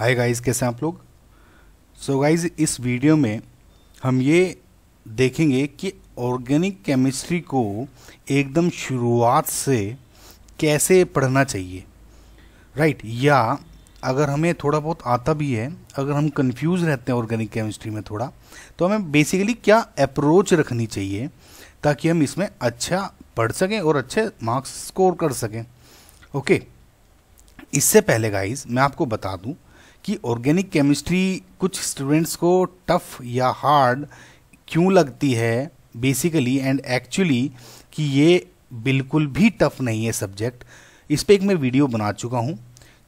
Hi guys कैसे आप लोग सो so गाइस इस वीडियो में हम ये देखेंगे कि ऑर्गेनिक केमिस्ट्री को एकदम शुरुआत से कैसे पढ़ना चाहिए राइट right? या अगर हमें थोड़ा बहुत आता भी है अगर हम कंफ्यूज रहते हैं ऑर्गेनिक केमिस्ट्री में थोड़ा तो हमें बेसिकली क्या अप्रोच रखनी चाहिए ताकि हम इसमें अच्छा पढ़ सकें और अच्छे मार्क्स स्कोर कर सकें ओके okay. इससे पहले गाइज़ मैं आपको बता दूँ कि ऑर्गेनिक केमिस्ट्री कुछ स्टूडेंट्स को टफ या हार्ड क्यों लगती है बेसिकली एंड एक्चुअली कि ये बिल्कुल भी टफ नहीं है सब्जेक्ट इस पर एक मैं वीडियो बना चुका हूँ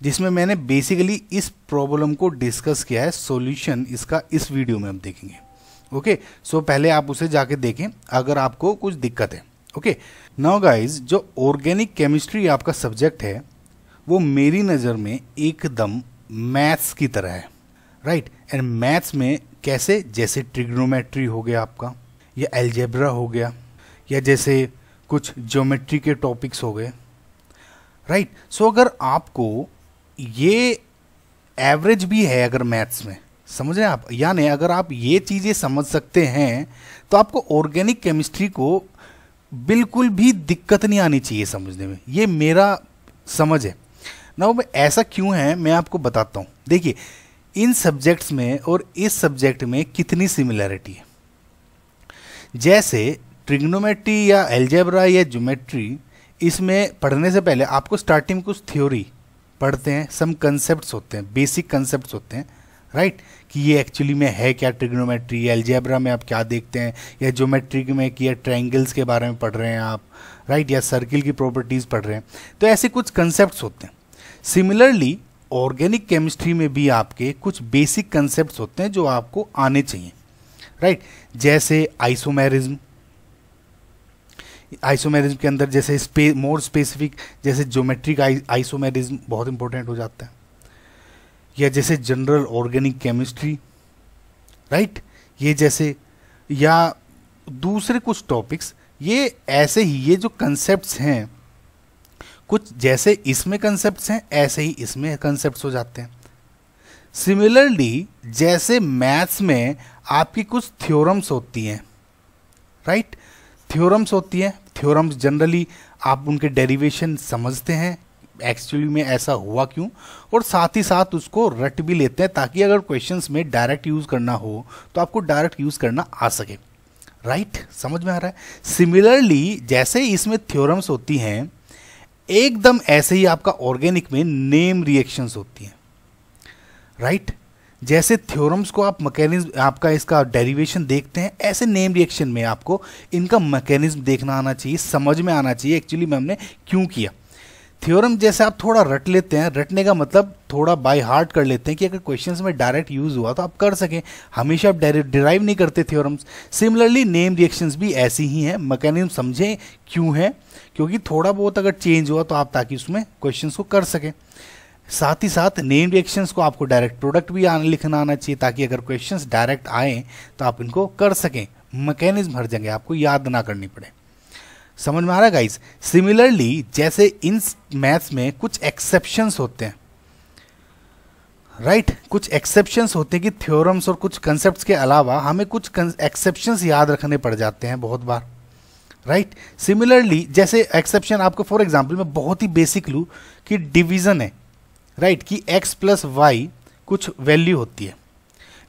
जिसमें मैंने बेसिकली इस प्रॉब्लम को डिस्कस किया है सॉल्यूशन इसका इस वीडियो में हम देखेंगे ओके सो पहले आप उसे जाके देखें अगर आपको कुछ दिक्कत है ओके नाउ गाइस जो ऑर्गेनिक केमिस्ट्री आपका सब्जेक्ट है वो मेरी नज़र में एकदम मैथ्स की तरह है राइट एंड मैथ्स में कैसे जैसे ट्रिग्नोमेट्री हो गया आपका या एल्जेब्रा हो गया या जैसे कुछ ज्योमेट्री के टॉपिक्स हो गए राइट सो अगर आपको ये एवरेज भी है अगर मैथ्स में समझ रहे हैं आप यानी अगर आप ये चीज़ें समझ सकते हैं तो आपको ऑर्गेनिक केमिस्ट्री को बिल्कुल भी दिक्कत नहीं आनी चाहिए समझने में ये मेरा समझ है ना ऐसा क्यों है मैं आपको बताता हूँ देखिए इन सब्जेक्ट्स में और इस सब्जेक्ट में कितनी सिमिलैरिटी है जैसे ट्रिग्नोमेट्री या एल्जेब्रा या ज्योमेट्री इसमें पढ़ने से पहले आपको स्टार्टिंग में कुछ थ्योरी पढ़ते हैं सम कंसेप्ट होते हैं बेसिक कंसेप्ट होते हैं राइट right? कि ये एक्चुअली में है क्या ट्रिग्नोमेट्री या एल्जेब्रा में आप क्या देखते हैं या ज्योमेट्री में कि या ट्रायंगल्स के बारे में पढ़ रहे हैं आप राइट right? या सर्किल की प्रॉपर्टीज़ पढ़ रहे हैं तो ऐसे कुछ कंसेप्ट होते हैं सिमिलरली ऑर्गेनिक केमिस्ट्री में भी आपके कुछ बेसिक कंसेप्ट होते हैं जो आपको आने चाहिए राइट right? जैसे आइसोमेरिज्म आइसोमेरिज्म के अंदर जैसे मोर स्पेसिफिक जैसे ज्योमेट्रिक आइसोमेरिज्म बहुत इंपॉर्टेंट हो जाता है या जैसे जनरल ऑर्गेनिक केमिस्ट्री राइट ये जैसे या दूसरे कुछ टॉपिक्स ये ऐसे ही ये जो कंसेप्ट्स हैं कुछ जैसे इसमें कंसेप्ट हैं ऐसे ही इसमें कंसेप्ट हो जाते हैं सिमिलरली जैसे मैथ्स में आपकी कुछ थ्योरम्स होती हैं राइट थ्योरम्स होती हैं थ्योरम्स जनरली आप उनके डेरिवेशन समझते हैं एक्चुअली में ऐसा हुआ क्यों और साथ ही साथ उसको रट भी लेते हैं ताकि अगर क्वेश्चंस में डायरेक्ट यूज़ करना हो तो आपको डायरेक्ट यूज़ करना आ सके राइट right? समझ में आ रहा है सिमिलरली जैसे इसमें थ्योरम्स होती हैं एकदम ऐसे ही आपका ऑर्गेनिक में नेम रिएक्शंस होती हैं राइट right? जैसे थ्योरम्स को आप मैकेनिज्म आपका इसका डेरिवेशन देखते हैं ऐसे नेम रिएक्शन में आपको इनका मैकेनिज्म देखना आना चाहिए समझ में आना चाहिए एक्चुअली में हमने क्यों किया थ्योरम जैसे आप थोड़ा रट लेते हैं रटने का मतलब थोड़ा बाय हार्ट कर लेते हैं कि अगर क्वेश्चन में डायरेक्ट यूज़ हुआ तो आप कर सकें हमेशा आप डिराइव नहीं करते थ्योरम्स सिमिलरली नेम रिएक्शंस भी ऐसी ही हैं मैकेनिज्म समझें क्यों हैं क्योंकि थोड़ा बहुत अगर चेंज हुआ तो आप ताकि उसमें क्वेश्चंस को कर सकें साथ ही साथ नेम रिएक्शंस को आपको डायरेक्ट प्रोडक्ट भी आने लिखना आना चाहिए ताकि अगर क्वेश्चंस डायरेक्ट आए तो आप इनको कर सकें मैकेनिज्म हर जगह आपको याद ना करनी पड़े समझ में आ रहा है गाइज सिमिलरली जैसे इन मैथ्स में कुछ एक्सेप्शंस होते हैं राइट right? कुछ एक्सेप्शंस होते हैं कि थ्योरम्स और कुछ कंसेप्ट्स के अलावा हमें कुछ एक्सेप्शंस याद रखने पड़ जाते हैं बहुत बार राइट right? सिमिलरली जैसे एक्सेप्शन आपको फॉर एग्जाम्पल मैं बहुत ही बेसिक लूँ कि डिवीज़न है राइट right? कि एक्स प्लस वाई कुछ वैल्यू होती है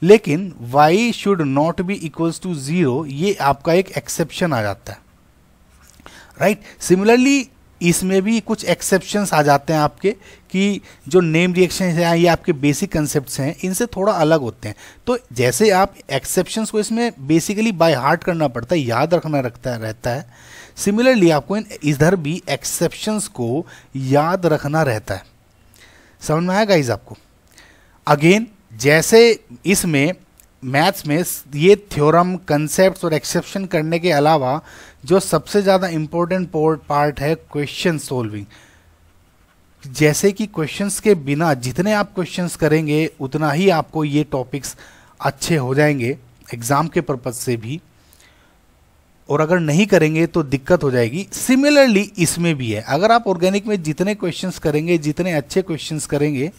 लेकिन y should not be equals to zero ये आपका एक एक्सेप्शन आ जाता है राइट सिमिलरली इसमें भी कुछ एक्सेप्शंस आ जाते हैं आपके कि जो नेम रिएक्शन हैं ये आपके बेसिक कंसेप्ट हैं इनसे थोड़ा अलग होते हैं तो जैसे आप एक्सेप्शंस को इसमें बेसिकली बाय हार्ट करना पड़ता है याद रखना रखता रहता है सिमिलरली आपको इन इधर भी एक्सेप्शंस को याद रखना रहता है समझ में आएगा इस आपको अगेन जैसे इसमें मैथ्स में ये थ्योरम कंसेप्ट और एक्सेप्शन करने के अलावा जो सबसे ज़्यादा इम्पोर्टेंट पार्ट है क्वेश्चन सोल्विंग जैसे कि क्वेश्चंस के बिना जितने आप क्वेश्चंस करेंगे उतना ही आपको ये टॉपिक्स अच्छे हो जाएंगे एग्ज़ाम के पर्पज से भी और अगर नहीं करेंगे तो दिक्कत हो जाएगी सिमिलरली इसमें भी है अगर आप ऑर्गेनिक में जितने क्वेश्चंस करेंगे जितने अच्छे क्वेश्चंस करेंगे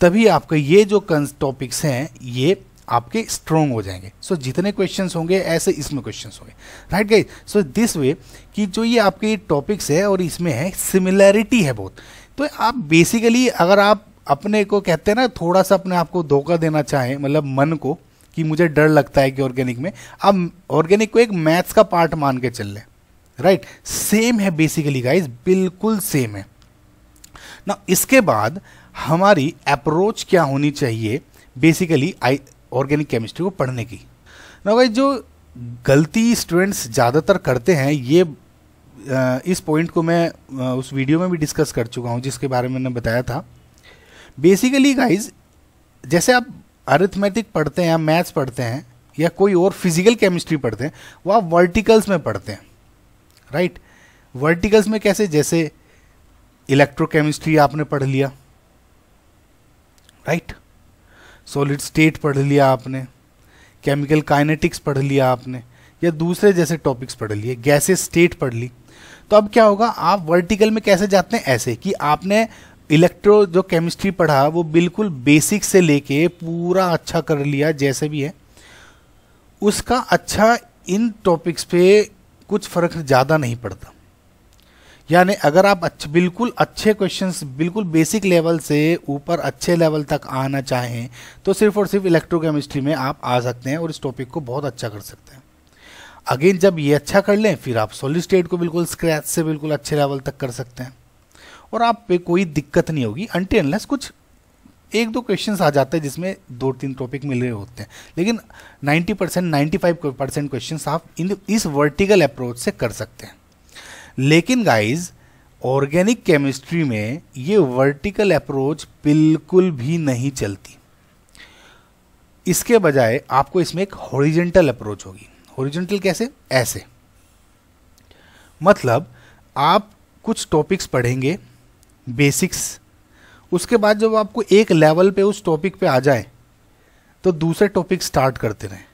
तभी आपका ये जो टॉपिक्स हैं ये आपके स्ट्रोंग हो जाएंगे सो so, जितने क्वेश्चंस होंगे ऐसे इसमें क्वेश्चंस होंगे right guys so this way कि जो ये आपके टॉपिक्स है और इसमें है सिमिलैरिटी है बहुत तो आप बेसिकली अगर आप अपने को कहते हैं ना थोड़ा सा अपने आप को धोखा देना चाहें मतलब मन को कि मुझे डर लगता है कि ऑर्गेनिक में आप ऑर्गेनिक को एक मैथ्स का पार्ट मान के चल लें राइट सेम है बेसिकली गाइज बिल्कुल सेम है ना इसके बाद हमारी अप्रोच क्या होनी चाहिए बेसिकली आई ऑर्गेनिक केमिस्ट्री को पढ़ने की ना भाई जो गलती स्टूडेंट्स ज़्यादातर करते हैं ये इस पॉइंट को मैं उस वीडियो में भी डिस्कस कर चुका हूँ जिसके बारे में मैंने बताया था बेसिकली गाइज जैसे आप अरिथमेटिक पढ़ते हैं या मैथ्स पढ़ते हैं या कोई और फिजिकल केमिस्ट्री पढ़ते हैं वो आप वर्टिकल्स में पढ़ते हैं राइट वर्टिकल्स में कैसे जैसे इलेक्ट्रोकेमिस्ट्री आपने पढ़ लिया राइट right? सॉलिड स्टेट पढ़ लिया आपने केमिकल काइनेटिक्स पढ़ लिया आपने या दूसरे जैसे टॉपिक्स पढ़ लिए गैसेस स्टेट पढ़ ली तो अब क्या होगा आप वर्टिकल में कैसे जाते हैं ऐसे कि आपने इलेक्ट्रो जो केमिस्ट्री पढ़ा वो बिल्कुल बेसिक से लेके पूरा अच्छा कर लिया जैसे भी है उसका अच्छा इन टॉपिक्स पे कुछ फ़र्क ज़्यादा नहीं पड़ता यानी अगर आप अच्छे बिल्कुल अच्छे क्वेश्चंस बिल्कुल बेसिक लेवल से ऊपर अच्छे लेवल तक आना चाहें तो सिर्फ और सिर्फ इलेक्ट्रोकेमिस्ट्री में आप आ सकते हैं और इस टॉपिक को बहुत अच्छा कर सकते हैं अगेन जब ये अच्छा कर लें फिर आप सॉलिड स्टेट को बिल्कुल स्क्रैच से बिल्कुल अच्छे लेवल तक कर सकते हैं और आप पे कोई दिक्कत नहीं होगी अनलेस कुछ एक दो क्वेश्चन आ जाते हैं जिसमें दो तीन टॉपिक मिल रहे होते हैं लेकिन 90 percent ninety five percent question आप इन इस वर्टिकल अप्रोच से कर सकते हैं लेकिन गाइज ऑर्गेनिक केमिस्ट्री में ये वर्टिकल अप्रोच बिल्कुल भी नहीं चलती इसके बजाय आपको इसमें एक हॉरिजेंटल अप्रोच होगी हॉरिजेंटल कैसे ऐसे मतलब आप कुछ टॉपिक्स पढ़ेंगे बेसिक्स उसके बाद जब आपको एक लेवल पे उस टॉपिक पे आ जाए तो दूसरे टॉपिक स्टार्ट करते रहें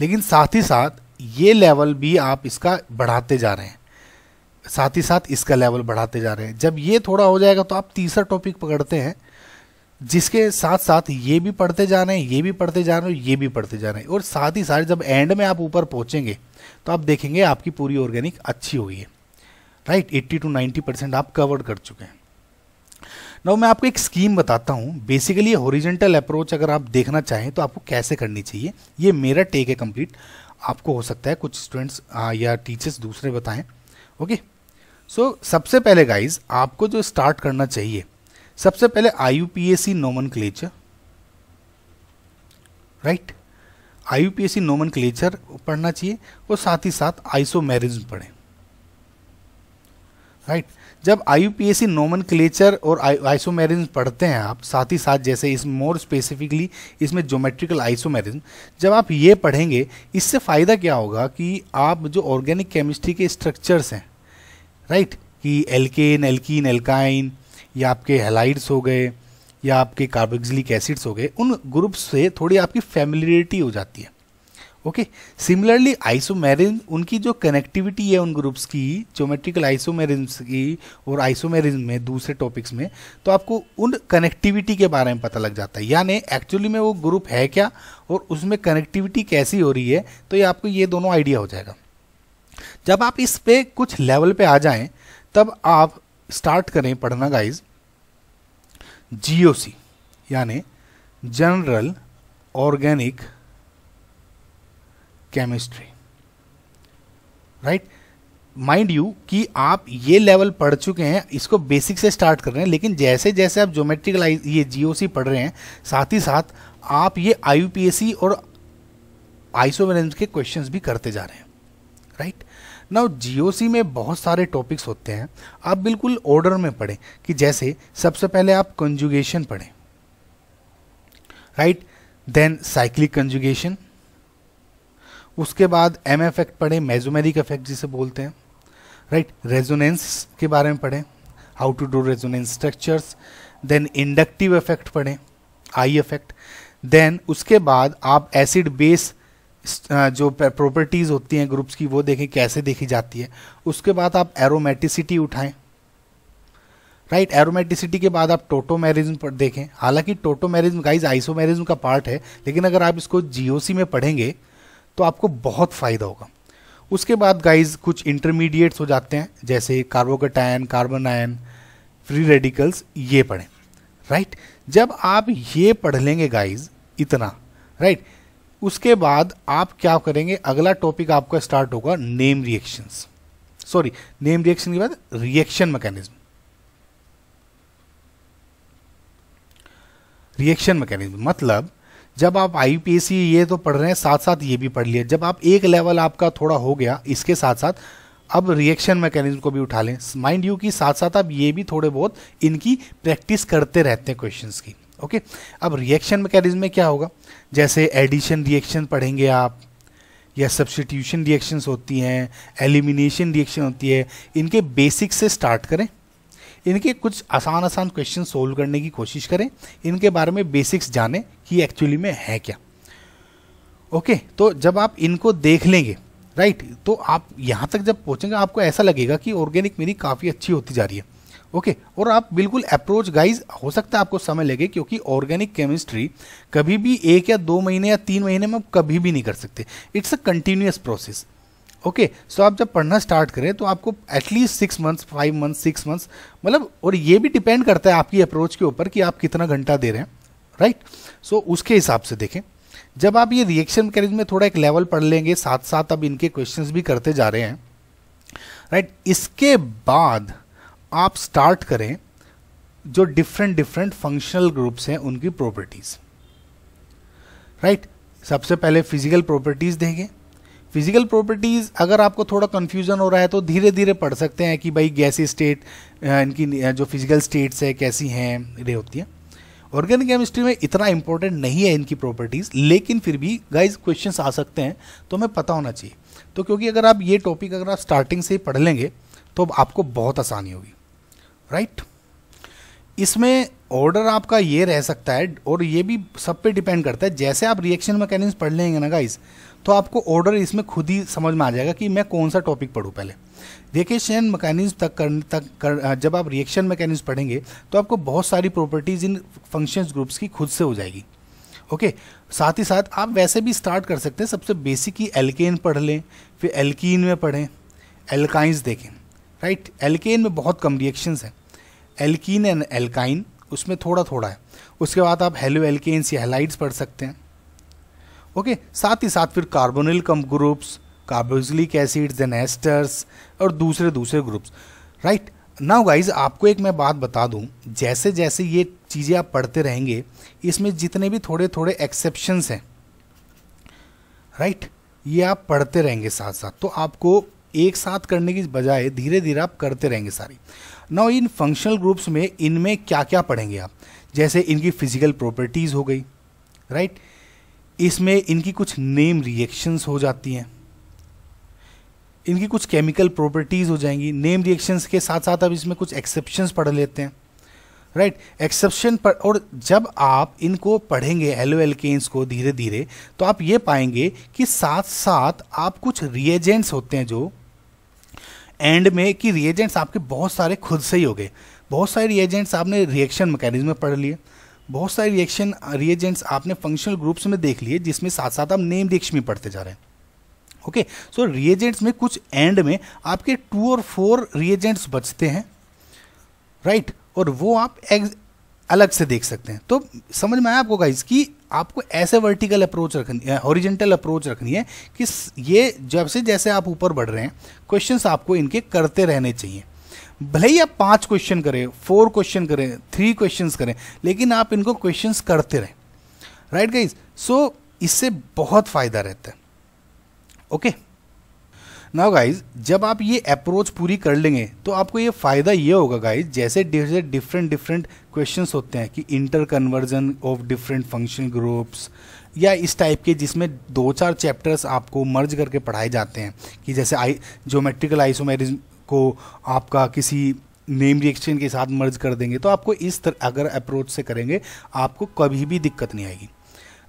लेकिन साथ ही साथ ये लेवल भी आप इसका बढ़ाते जा रहे हैं साथ ही साथ इसका लेवल बढ़ाते जा रहे हैं जब ये थोड़ा हो जाएगा तो आप तीसरा टॉपिक पकड़ते हैं जिसके साथ साथ ये भी पढ़ते जा रहे हैं ये भी पढ़ते जा रहे हैं ये भी पढ़ते जा रहे हैं और साथ ही साथ जब एंड में आप ऊपर पहुँचेंगे तो आप देखेंगे आपकी पूरी ऑर्गेनिक अच्छी हुई है right eighty two ninety percent आप कवर कर चुके हैं नौ मैं आपको एक स्कीम बताता हूँ बेसिकली ओरिजेंटल अप्रोच अगर आप देखना चाहें तो आपको कैसे करनी चाहिए ये मेरा टेक है कंप्लीट आपको हो सकता है कुछ स्टूडेंट्स या टीचर्स दूसरे बताएं ओके सो so, सबसे पहले गाइज आपको जो स्टार्ट करना चाहिए सबसे पहले I U P S C nomenclature right I U P S C nomenclature पढ़ना चाहिए और साथ ही साथ आइसो मैरिज पढ़ें राइट right? जब I U P S C nomenclature और आइसोमेरिज्म पढ़ते हैं आप साथ ही साथ जैसे इस मोर स्पेसिफिकली इसमें जोमेट्रिकल आइसोमेरिज्म जब आप ये पढ़ेंगे इससे फ़ायदा क्या होगा कि आप जो ऑर्गेनिक केमिस्ट्री के स्ट्रक्चर्स हैं राइट कि एल्केन एल्कीन एल्काइन या आपके हेलाइड्स हो गए या आपके कार्बोक्सिलिक एसिड्स हो गए उन ग्रुप्स से थोड़ी आपकी फैमिलियरिटी हो जाती है ओके सिमिलरली आइसोमेरिन उनकी जो कनेक्टिविटी है उन ग्रुप्स की ज्योमेट्रिकल आइसोमेरिन की और आइसोमेरिन में दूसरे टॉपिक्स में तो आपको उन कनेक्टिविटी के बारे में पता लग जाता है यानी एक्चुअली में वो ग्रुप है क्या और उसमें कनेक्टिविटी कैसी हो रही है तो ये आपको ये दोनों आइडिया हो जाएगा जब आप इस पे कुछ लेवल पे आ जाएं तब आप स्टार्ट करें पढ़ना गाइज जीओसी यानी general organic chemistry right mind you कि आप ये लेवल पढ़ चुके हैं इसको बेसिक से स्टार्ट कर रहे हैं लेकिन जैसे जैसे आप ज्योमेट्रिकल ये जीओसी पढ़ रहे हैं साथ ही साथ आप ये आईयूपीएससी और आइसोवेन्स के क्वेश्चंस भी करते जा रहे हैं राइट नाउ जीओसी में बहुत सारे टॉपिक्स होते हैं आप बिल्कुल ऑर्डर में पढ़ें कि जैसे सबसे पहले आप कंजुगेशन पढ़ें राइट देन साइक्लिक कंजुगेशन उसके बाद एम इफेक्ट पढ़ें मेजोमेरिक इफेक्ट जिसे बोलते हैं राइट रेजोनेंस के बारे में पढ़ें how to do resonance structures then inductive effect पढ़ें आई इफेक्ट देन उसके बाद आप एसिड बेस Uh, जो प्रॉपर्टीज़ होती हैं ग्रुप्स की वो देखें कैसे देखी जाती है उसके बाद आप एरोमेटिसिटी उठाएं राइट एरोमेटिसिटी के बाद आप टोटोमेरिज्म पर देखें हालांकि टोटोमेरिज्म गाइज आइसोमेरिज्म का पार्ट है लेकिन अगर आप इसको जीओसी में पढ़ेंगे तो आपको बहुत फ़ायदा होगा उसके बाद गाइज कुछ इंटरमीडिएट्स हो जाते हैं जैसे carbocation carbanion free radicals ये पढ़ें राइट right? जब आप ये पढ़ लेंगे गाइज इतना राइट right? उसके बाद आप क्या करेंगे अगला टॉपिक आपका स्टार्ट होगा name reactions sorry name reaction के बाद रिएक्शन मैकेनिज्म रिएक्शन मैकेनिज्म मतलब जब आप आईपीएससी ये तो पढ़ रहे हैं साथ साथ ये भी पढ़ लिए जब आप एक लेवल आपका थोड़ा हो गया इसके साथ साथ अब रिएक्शन मैकेनिज्म को भी उठा लें माइंड यू कि साथ साथ आप ये भी थोड़े बहुत इनकी प्रैक्टिस करते रहते हैं क्वेश्चंस की ओके अब रिएक्शन मैकेनिज्म में क्या होगा जैसे एडिशन रिएक्शन पढ़ेंगे आप या सब्सटीट्यूशन रिएक्शंस होती हैं एलिमिनेशन रिएक्शन होती है इनके बेसिक से स्टार्ट करें इनके कुछ आसान आसान क्वेश्चन सोल्व करने की कोशिश करें इनके बारे में बेसिक्स जानें कि एक्चुअली में है क्या ओके तो जब आप इनको देख लेंगे राइट तो आप यहाँ तक जब पहुँचेंगे आपको ऐसा लगेगा कि ऑर्गेनिक मेरी काफ़ी अच्छी होती जा रही है ओके okay, और आप बिल्कुल अप्रोच गाइज हो सकता है आपको समय लगे क्योंकि ऑर्गेनिक केमिस्ट्री कभी भी एक या दो महीने या तीन महीने में आप कभी भी नहीं कर सकते it's a continuous process okay so आप जब पढ़ना स्टार्ट करें तो आपको at least six months five months six months मतलब और ये भी डिपेंड करता है आपकी अप्रोच के ऊपर कि आप कितना घंटा दे रहे हैं राइट right? सो so, उसके हिसाब से देखें जब आप ये रिएक्शन कैरेज में थोड़ा एक लेवल पढ़ लेंगे साथ साथ अब इनके क्वेश्चंस भी करते जा रहे हैं राइट right? इसके बाद आप स्टार्ट करें जो डिफरेंट डिफरेंट फंक्शनल ग्रुप्स हैं उनकी प्रॉपर्टीज़ राइट सबसे पहले फिजिकल प्रॉपर्टीज़ देंगे फिजिकल प्रॉपर्टीज़ अगर आपको थोड़ा कन्फ्यूज़न हो रहा है तो धीरे धीरे पढ़ सकते हैं कि भाई गैसी स्टेट इनकी जो फिजिकल स्टेट्स है कैसी हैं रे होती हैं ऑर्गेनिक केमिस्ट्री में इतना इंपॉर्टेंट नहीं है इनकी प्रॉपर्टीज़ लेकिन फिर भी गाइज क्वेश्चन आ सकते हैं तो हमें पता होना चाहिए तो क्योंकि अगर आप ये टॉपिक अगर आप स्टार्टिंग से ही पढ़ लेंगे तो आपको बहुत आसानी होगी राइट इसमें ऑर्डर आपका ये रह सकता है और ये भी सब पे डिपेंड करता है जैसे आप रिएक्शन मैकेनिज्म पढ़ लेंगे ना गाइस तो आपको ऑर्डर इसमें खुद ही समझ में आ जाएगा कि मैं कौन सा टॉपिक पढ़ूँ पहले रिएक्शन मैकेनिज्म तक करने तक कर, जब आप रिएक्शन मैकेनिज्म पढ़ेंगे तो आपको बहुत सारी प्रॉपर्टीज इन फंक्शन ग्रुप्स की खुद से हो जाएगी ओके okay, साथ ही साथ आप वैसे भी स्टार्ट कर सकते हैं सबसे बेसिक ही एल्केन पढ़ लें फिर एल्कीन में पढ़ें एल्काइंस देखें राइट एल्केन में बहुत कम रिएक्शंस हैं एल्कीन एंड एल्काइन उसमें थोड़ा थोड़ा है उसके बाद आप हेलो एल्केन्स या हेलाइट्स पढ़ सकते हैं ओके साथ ही साथ फिर कार्बोनिल कम groups carboxylic acids and esters और दूसरे दूसरे ग्रुप्स राइट नाउ गाइज आपको एक मैं बात बता दूं जैसे जैसे ये चीज़ें आप पढ़ते रहेंगे इसमें जितने भी थोड़े थोड़े एक्सेप्शंस हैं राइट right? ये आप पढ़ते रहेंगे साथ साथ तो आपको एक साथ करने की बजाय धीरे धीरे आप करते रहेंगे सारी ना इन फंक्शनल ग्रुप्स में इनमें क्या क्या पढ़ेंगे आप जैसे इनकी फिजिकल प्रॉपर्टीज़ हो गई राइट right? इसमें इनकी कुछ नेम रिएक्शंस हो जाती हैं इनकी कुछ केमिकल प्रॉपर्टीज़ हो जाएंगी नेम रिएक्शंस के साथ साथ अब इसमें कुछ एक्सेप्शंस पढ़ लेते हैं राइट right? एक्सेप्शन पर और जब आप इनको पढ़ेंगे एलो एल्केन्स को धीरे धीरे तो आप ये पाएंगे कि साथ साथ आप कुछ रिएजेंट्स होते हैं जो एंड में कि रिएजेंट्स आपके बहुत सारे खुद से ही हो गए बहुत सारे रिएजेंट्स आपने रिएक्शन मैकेनिज्म पढ़ लिए बहुत सारे रिएक्शन रिएजेंट्स आपने फंक्शनल ग्रुप्स में देख लिए जिसमें साथ साथ आप नेम रिएक्शन भी पढ़ते जा रहे हैं ओके सो रिएजेंट्स में कुछ एंड में आपके टू और फोर रिएजेंट्स बचते हैं राइट right? और वो आप अलग से देख सकते हैं तो समझ में आया आपको गाइज कि आपको ऐसे वर्टिकल अप्रोच रखनी है ओरिजेंटल अप्रोच रखनी है कि ये जब से जैसे आप ऊपर बढ़ रहे हैं क्वेश्चंस आपको इनके करते रहने चाहिए भले ही आप पांच क्वेश्चन करें फोर क्वेश्चन करें थ्री क्वेश्चंस करें लेकिन आप इनको क्वेश्चंस करते रहें राइट गाइज सो इससे बहुत फ़ायदा रहता है ओके okay? नाउ गाइज जब आप ये अप्रोच पूरी कर लेंगे तो आपको ये फ़ायदा ये होगा गाइज जैसे जैसे डिफरेंट डिफरेंट क्वेश्चन होते हैं कि interconversion of different function groups या इस टाइप के जिसमें दो चार चैप्टर्स आपको मर्ज करके पढ़ाए जाते हैं कि जैसे आई जोमेट्रिकल आइसोमेरिज को आपका किसी नेम रिएक्शन के साथ मर्ज कर देंगे तो आपको इस तरह अगर अप्रोच से करेंगे आपको कभी भी दिक्कत नहीं आएगी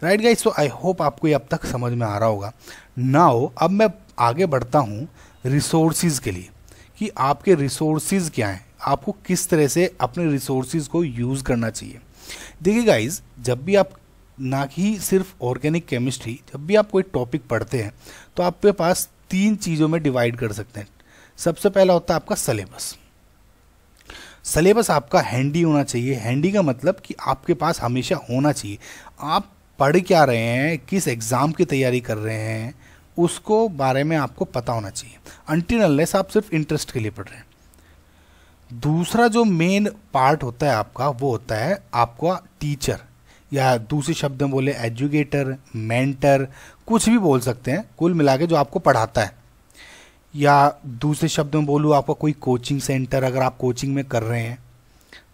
right guys so I hope आपको ये अब तक समझ में आ रहा होगा नाउ अब मैं आगे बढ़ता हूँ रिसोर्सिस के लिए कि आपके रिसोर्स क्या हैं आपको किस तरह से अपने रिसोर्स को यूज़ करना चाहिए देखिए गाइज जब भी आप ना कि सिर्फ ऑर्गेनिक केमिस्ट्री जब भी आप कोई टॉपिक पढ़ते हैं तो आपके पास तीन चीज़ों में डिवाइड कर सकते हैं सबसे पहला होता है आपका सलेबस सलेबस आपका हैंडी होना चाहिए हैंडी का मतलब कि आपके पास हमेशा होना चाहिए आप पढ़ क्या रहे हैं किस एग्ज़ाम की तैयारी कर रहे हैं उसको बारे में आपको पता होना चाहिए अनटिल अनलेस आप सिर्फ इंटरेस्ट के लिए पढ़ रहे हैं दूसरा जो मेन पार्ट होता है आपका वो होता है आपका टीचर या दूसरे शब्द में बोले एजुकेटर मेंटर कुछ भी बोल सकते हैं कुल मिला के जो आपको पढ़ाता है या दूसरे शब्द में बोलूँ आपका कोई कोचिंग सेंटर अगर आप कोचिंग में कर रहे हैं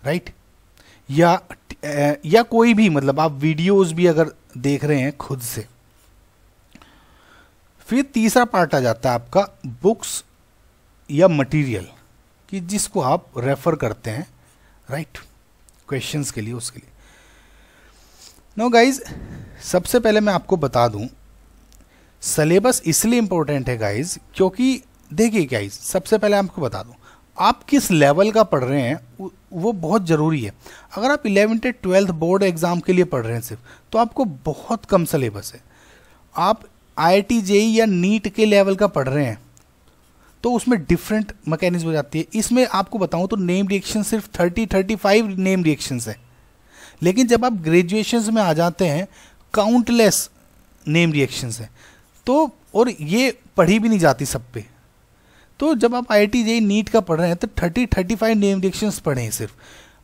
राइट या या कोई भी मतलब आप वीडियोस भी अगर देख रहे हैं खुद से फिर तीसरा पार्ट आ जाता है आपका बुक्स या मटेरियल कि जिसको आप रेफर करते हैं राइट right? क्वेश्चंस के लिए उसके लिए नो गाइज सबसे पहले मैं आपको बता दूं सलेबस इसलिए इम्पोर्टेंट है गाइज क्योंकि देखिए गाइज सबसे पहले आपको बता दूं आप किस लेवल का पढ़ रहे हैं वो बहुत ज़रूरी है अगर आप इलेवेंथ ट्वेल्थ बोर्ड एग्ज़ाम के लिए पढ़ रहे हैं सिर्फ तो आपको बहुत कम सलेबस है आप आई या नीट के लेवल का पढ़ रहे हैं तो उसमें डिफरेंट मैकेनिज्म हो जाती है इसमें आपको बताऊं तो नेम रिएक्शन सिर्फ thirty thirty five name reaction है लेकिन जब आप ग्रेजुएशन में आ जाते हैं काउंटलेस नेम रिएक्शन हैं तो और ये पढ़ी भी नहीं जाती सब पे तो जब आप आई आई टी नीट का पढ़ रहे हैं तो थर्टी थर्टी फाइव नेम पढ़े पढ़ें सिर्फ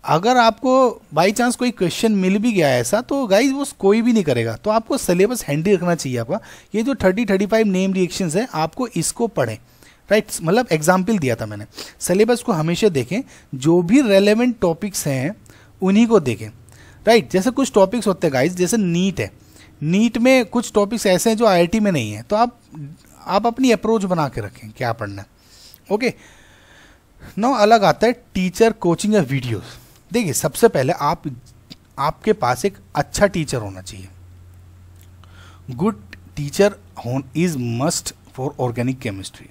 अगर आपको बाई चांस कोई क्वेश्चन मिल भी गया ऐसा तो गाइज वो कोई भी नहीं करेगा तो आपको सिलेबस हैंडी रखना चाहिए आपका ये जो thirty thirty five name reactions है आपको इसको पढ़ें राइट मतलब एग्जाम्पल दिया था मैंने सिलेबस को हमेशा देखें जो भी रेलेवेंट टॉपिक्स हैं उन्हीं को देखें राइट right? जैसे कुछ टॉपिक्स होते हैं गाइज जैसे नीट है नीट में कुछ टॉपिक्स ऐसे हैं जो आई में नहीं है तो आप आप अपनी अप्रोच बना के रखें क्या पढ़ना ओके okay? नौ अलग आता है टीचर कोचिंग या वीडियोज़ देखिए सबसे पहले आप आपके पास एक अच्छा टीचर होना चाहिए गुड टीचर होन is must for organic chemistry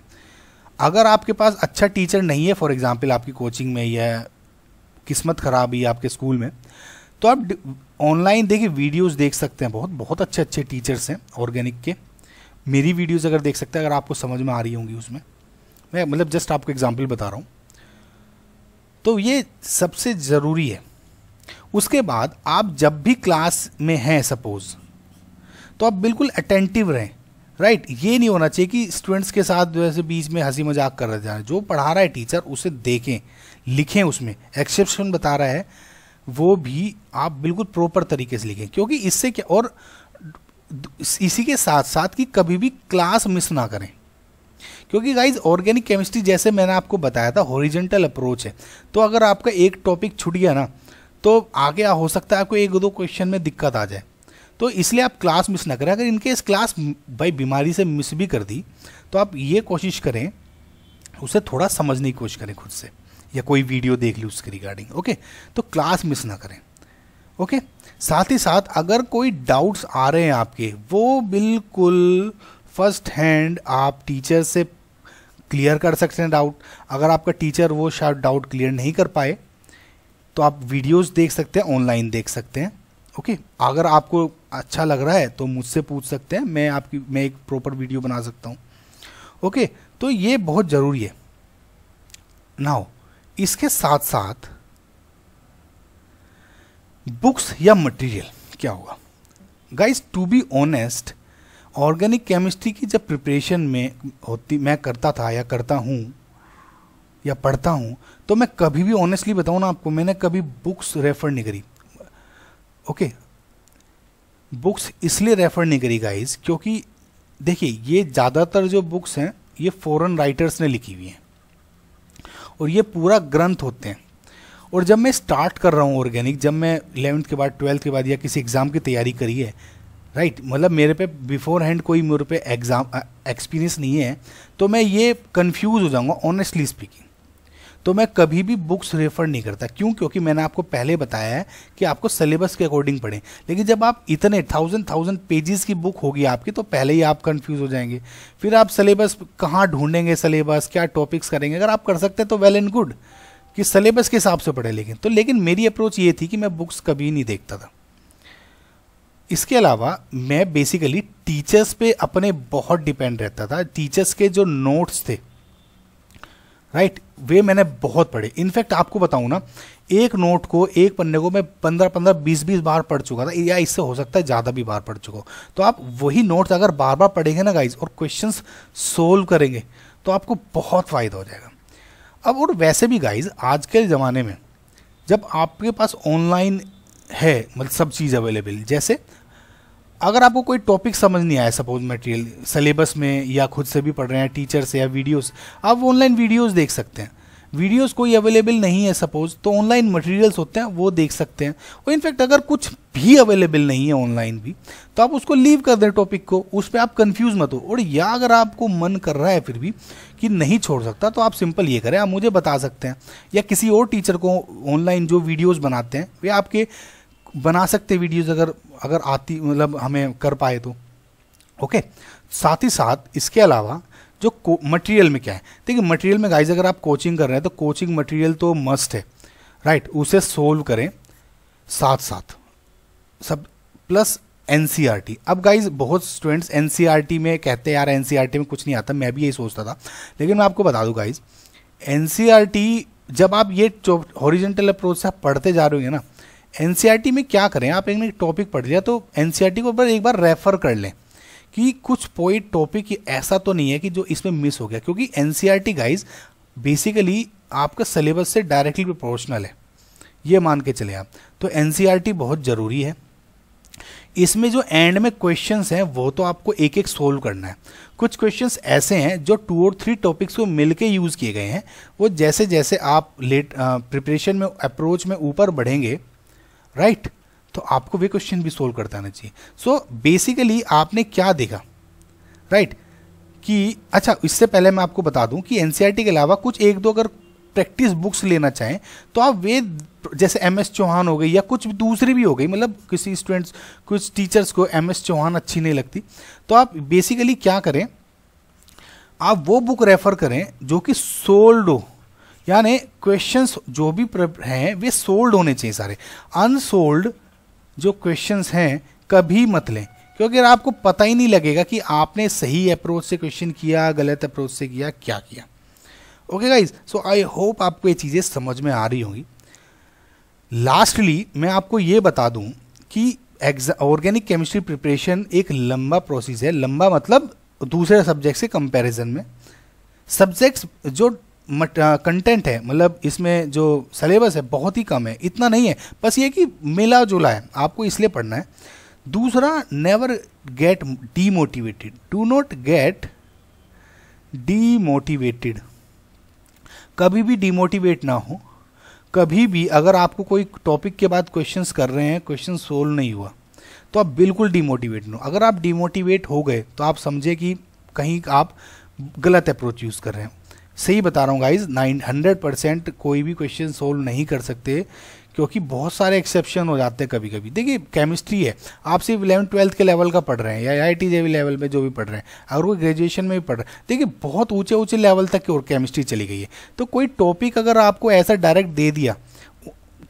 अगर आपके पास अच्छा टीचर नहीं है फॉर एग्जाम्पल आपकी कोचिंग में या किस्मत खराब ही आपके स्कूल में तो आप ऑनलाइन देखिए वीडियोस देख सकते हैं बहुत बहुत अच्छे अच्छे टीचर्स हैं ऑर्गेनिक के मेरी वीडियोस अगर देख सकते हैं अगर आपको समझ में आ रही होंगी उसमें मैं मतलब जस्ट आपको एग्जांपल बता रहा हूँ तो ये सबसे ज़रूरी है उसके बाद आप जब भी क्लास में हैं सपोज़ तो आप बिल्कुल अटेंटिव रहें राइट right? ये नहीं होना चाहिए कि स्टूडेंट्स के साथ जैसे बीच में हंसी मजाक कर रहे जाए जो पढ़ा रहा है टीचर उसे देखें लिखें उसमें एक्सेप्शन बता रहा है वो भी आप बिल्कुल प्रॉपर तरीके से लिखें क्योंकि इससे क्या और इसी के साथ साथ कि कभी भी क्लास मिस ना करें क्योंकि गाइज ऑर्गेनिक केमिस्ट्री जैसे मैंने आपको बताया था हॉरिजेंटल अप्रोच है तो अगर आपका एक टॉपिक छूट गया ना तो आगे हो सकता है आपको एक दो क्वेश्चन में दिक्कत आ जाए तो इसलिए आप क्लास मिस ना करें अगर इनके इस क्लास भाई बीमारी से मिस भी कर दी तो आप ये कोशिश करें उसे थोड़ा समझने की कोशिश करें खुद से या कोई वीडियो देख ली उसके रिगार्डिंग ओके तो क्लास मिस ना करें ओके साथ ही साथ अगर कोई डाउट्स आ रहे हैं आपके वो बिल्कुल फर्स्ट हैंड आप टीचर से क्लियर कर सकते हैं डाउट अगर आपका टीचर वो शायद डाउट क्लियर नहीं कर पाए तो आप वीडियोस देख सकते हैं ऑनलाइन देख सकते हैं ओके अगर आपको अच्छा लग रहा है तो मुझसे पूछ सकते हैं मैं आपकी मैं एक प्रॉपर वीडियो बना सकता हूँ ओके तो ये बहुत ज़रूरी है नाउ इसके साथ साथ बुक्स या मटेरियल क्या होगा guys to be honest organic chemistry की जब प्रिपरेशन में होती मैं करता था या करता हूँ या पढ़ता हूँ तो मैं कभी भी ऑनेस्टली बताऊँ ना आपको मैंने कभी बुक्स रेफर नहीं करी ओके बुक्स इसलिए रेफर नहीं करी गाइज क्योंकि देखिए ये ज़्यादातर जो बुक्स हैं ये फॉरेन राइटर्स ने लिखी हुई हैं और ये पूरा ग्रंथ होते हैं और जब मैं स्टार्ट कर रहा हूँ ऑर्गेनिक जब मैं इलेवंथ के बाद ट्वेल्थ के बाद या किसी एग्ज़ाम की तैयारी करी है राइट right? मतलब मेरे पे बिफोर हैंड कोई मेरे पे एग्जाम एक्सपीरियंस नहीं है तो मैं ये कंफ्यूज हो जाऊँगा ऑनेस्टली स्पीकिंग तो मैं कभी भी बुक्स रेफर नहीं करता क्यों क्योंकि मैंने आपको पहले बताया है कि आपको सिलेबस के अकॉर्डिंग पढ़ें लेकिन जब आप इतने थाउजेंड थाउजेंड पेजेस की बुक होगी आपकी तो पहले ही आप कंफ्यूज हो जाएंगे फिर आप सिलेबस कहाँ ढूंढेंगे सिलेबस क्या टॉपिक्स करेंगे अगर आप कर सकते हैं तो वेल एंड गुड कि सिलेबस के हिसाब से पढ़े लेकिन तो लेकिन मेरी अप्रोच ये थी कि मैं बुक्स कभी नहीं देखता था इसके अलावा मैं बेसिकली टीचर्स पे अपने बहुत डिपेंड रहता था टीचर्स के जो नोट्स थे राइट right? वे मैंने बहुत पढ़े इनफैक्ट आपको बताऊँ ना एक नोट को एक पन्ने को मैं पंद्रह पंद्रह बीस बीस बार पढ़ चुका था या इससे हो सकता है ज़्यादा भी बार पढ़ चुका हूँ तो आप वही नोट्स अगर बार बार पढ़ेंगे ना गाइज और क्वेश्चंस सोल्व करेंगे तो आपको बहुत फ़ायदा हो जाएगा अब और वैसे भी गाइज आज के ज़माने में जब आपके पास ऑनलाइन है मतलब सब चीज़ अवेलेबल जैसे अगर आपको कोई टॉपिक समझ नहीं आया सपोज मटेरियल सिलेबस में या खुद से भी पढ़ रहे हैं टीचर से या वीडियोस आप ऑनलाइन वीडियोस देख सकते हैं वीडियोस कोई अवेलेबल नहीं है सपोज तो ऑनलाइन मटेरियल्स होते हैं वो देख सकते हैं और इनफैक्ट अगर कुछ भी अवेलेबल नहीं है ऑनलाइन भी तो आप उसको लीव कर दें टॉपिक को उस पर आप कन्फ्यूज़ मत हो और या अगर आपको मन कर रहा है फिर भी कि नहीं छोड़ सकता तो आप सिंपल ये करें आप मुझे बता सकते हैं या किसी और टीचर को ऑनलाइन जो वीडियोज़ बनाते हैं वे आपके बना सकते वीडियोस अगर अगर आती मतलब हमें कर पाए तो ओके साथ ही साथ इसके अलावा जो मटेरियल में क्या है देखिए मटेरियल में गाइज अगर आप कोचिंग कर रहे हैं तो कोचिंग मटेरियल तो मस्ट है राइट right, उसे सोल्व करें साथ साथ सब प्लस एन e अब गाइज बहुत स्टूडेंट्स एन e में कहते हैं यार एन e में कुछ नहीं आता मैं भी यही सोचता था लेकिन मैं आपको बता दूँ गाइज एन जब आप ये हॉरिजेंटल अप्रोच से आप पढ़ते जा रहे होंगे ना एनसीईआरटी में क्या करें आप एक टॉपिक पढ़ लिया तो एनसीईआरटी को एक बार रेफर कर लें कि कुछ कोई टॉपिक ऐसा तो नहीं है कि जो इसमें मिस हो गया क्योंकि एनसीईआरटी गाइस बेसिकली आपका सिलेबस से डायरेक्टली प्रोपोर्शनल है ये मान के चले आप तो एनसीईआरटी बहुत ज़रूरी है इसमें जो एंड में क्वेश्चंस हैं वो तो आपको एक एक सोल्व करना है कुछ क्वेश्चंस ऐसे हैं जो टू और थ्री टॉपिक्स को मिलके यूज़ किए गए हैं वो जैसे जैसे आप लेट प्रिपरेशन में अप्रोच में ऊपर बढ़ेंगे राइट right? तो आपको वे क्वेश्चन भी सोल्व करता आना चाहिए सो so, बेसिकली आपने क्या देखा राइट right? कि अच्छा इससे पहले मैं आपको बता दूं कि एन e के अलावा कुछ एक दो अगर प्रैक्टिस बुक्स लेना चाहें तो आप वे जैसे एम एस चौहान हो गई या कुछ भी दूसरी भी हो गई मतलब किसी स्टूडेंट्स कुछ टीचर्स को एम एस चौहान अच्छी नहीं लगती तो आप बेसिकली क्या करें आप वो बुक रेफर करें जो कि सोल्ड हो यानी क्वेश्चन जो भी हैं वे सोल्ड होने चाहिए सारे अनसोल्ड जो क्वेश्चन हैं कभी मत लें क्योंकि आपको पता ही नहीं लगेगा कि आपने सही अप्रोच से क्वेश्चन किया गलत अप्रोच से किया क्या किया okay guys so I hope आपको ये चीज़ें समझ में आ रही होंगी लास्टली मैं आपको ये बता दूं कि ऑर्गेनिक केमिस्ट्री प्रिपरेशन एक लंबा प्रोसेस है लंबा मतलब दूसरे सब्जेक्ट से कंपैरिजन में सब्जेक्ट्स जो कंटेंट है मतलब इसमें जो सलेबस है बहुत ही कम है इतना नहीं है बस ये कि मिला जुला है आपको इसलिए पढ़ना है दूसरा never get demotivated do not get demotivated कभी भी डीमोटिवेट ना हो कभी भी अगर आपको कोई टॉपिक के बाद क्वेश्चंस कर रहे हैं क्वेश्चन सोल्व नहीं हुआ तो आप बिल्कुल डीमोटिवेट ना हो अगर आप डीमोटिवेट हो गए तो आप समझे कि कहीं आप गलत अप्रोच यूज़ कर रहे हैं सही बता रहा हूँ गाइज नाइन हंड्रेड परसेंट कोई भी क्वेश्चन सोल्व नहीं कर सकते क्योंकि बहुत सारे एक्सेप्शन हो जाते हैं कभी कभी देखिए केमिस्ट्री है आप सिर्फ इलेवन ट्वेल्थ के लेवल का पढ़ रहे हैं या आई टी जेवी लेवल में जो भी पढ़ रहे हैं अगर वो ग्रेजुएशन में भी पढ़ रहे हैं देखिए बहुत ऊंचे ऊंचे लेवल तक की और केमिस्ट्री चली गई है तो कोई टॉपिक अगर आपको ऐसा डायरेक्ट दे दिया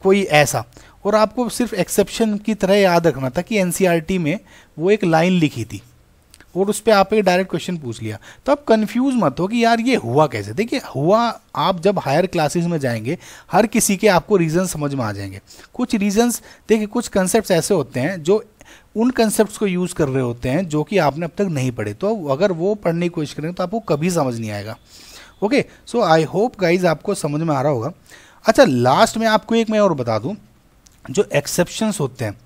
कोई ऐसा और आपको सिर्फ एक्सेप्शन की तरह याद रखना था कि एन e में वो एक लाइन लिखी थी और उस पर आप एक डायरेक्ट क्वेश्चन पूछ लिया तो आप कन्फ्यूज मत हो कि यार ये हुआ कैसे देखिए हुआ आप जब हायर क्लासेस में जाएंगे हर किसी के आपको रीज़न समझ में आ जाएंगे कुछ रीज़न्स देखिए कुछ कंसेप्ट ऐसे होते हैं जो उन कंसेप्ट को यूज़ कर रहे होते हैं जो कि आपने अब तक नहीं पढ़े तो अगर वो पढ़ने की कोशिश करेंगे तो आपको कभी समझ नहीं आएगा okay so I hope guys आपको समझ में आ रहा होगा अच्छा लास्ट में आपको एक मैं और बता दूँ जो एक्सेप्शंस होते हैं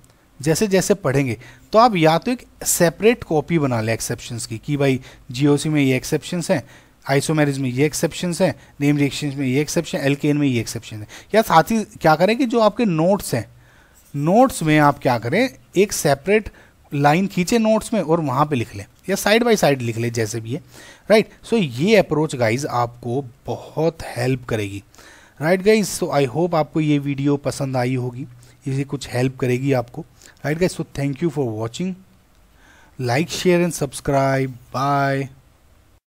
जैसे जैसे पढ़ेंगे तो आप या तो एक सेपरेट कॉपी बना लें एक्सेप्शंस की कि भाई जीओसी में ये एक्सेप्शंस हैं आइसोमेरिज में ये एक्सेप्शंस हैं नेम रिएक्शन में ये एक्सेप्शन एलकेन में ये एक्सेप्शन है या साथ ही क्या करें कि जो आपके नोट्स हैं नोट्स में आप क्या करें एक सेपरेट लाइन खींचे नोट्स में और वहाँ पे लिख लें या साइड बाय साइड लिख लें जैसे भी है राइट right? सो so, ये अप्रोच गाइज आपको बहुत हेल्प करेगी right guys so I hope आपको ये वीडियो पसंद आई होगी ये कुछ हेल्प करेगी आपको right guys so thank you for watching like share and subscribe bye